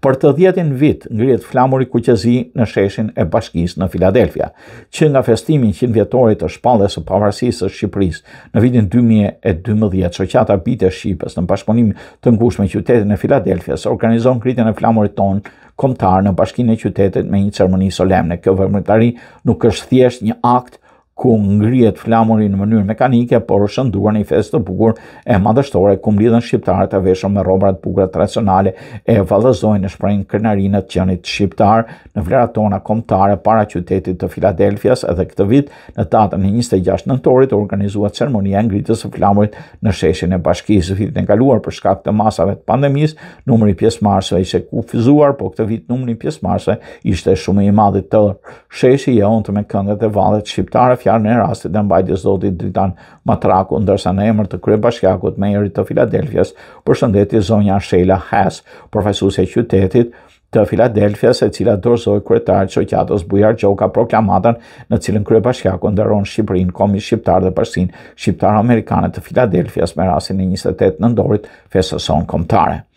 për të djetin vit ngrit flamuri kuqezi në sheshin e bashkis në Filadelfia, që nga festimin 100 vjetorit të shpallës e pavarësisë të Shqipëris në vitin 2012, Soqata bitë e Shqipës në bashkëponim të ngush me qytetin e Filadelfia, së organizon kritin e flamurit tonë komtar në bashkin e qytetit me një ceremoni solemne. Kjo vërmëtari nuk është thjesht një akt ku ngrihet flamuri në mënyrë mekanike, por është nduar në një festë të bukur e madhështore ku mblidhen shqiptarët e veshur me rrobat e bukura tradicionale e vallëzojnë në shprehin krenarinë të qenit shqiptar në vlerat tona kombëtare para qytetit të Filadelfias edhe këtë vit në datën 26 nëntorit organizuat ceremonia e ngritjes së flamurit në sheshin e bashkisë së vitit të kaluar për shkak të masave të pandemisë numri i pjesëmarrësve ishte kufizuar por këtë vit numri i pjesëmarrësve ishte shumë i madh të sheshi e ontë me këngët e vallet shqiptare në rast se dhe mbajtja zotit dritan Matraku ndërsa në emër të kryebashkiakut me erit të Filadelfias përshëndetje zonja Sheila Hess profesus e qytetit të Filadelfias e cila dorzoj kryetar të shoqatos Bujar Gjoka proklamatën në cilën kryebashkiaku nderon Shqipërinë komi shqiptar dhe pasin shqiptar amerikanë të Filadelfias me rastin e 28 nëndorit fesëson komtare.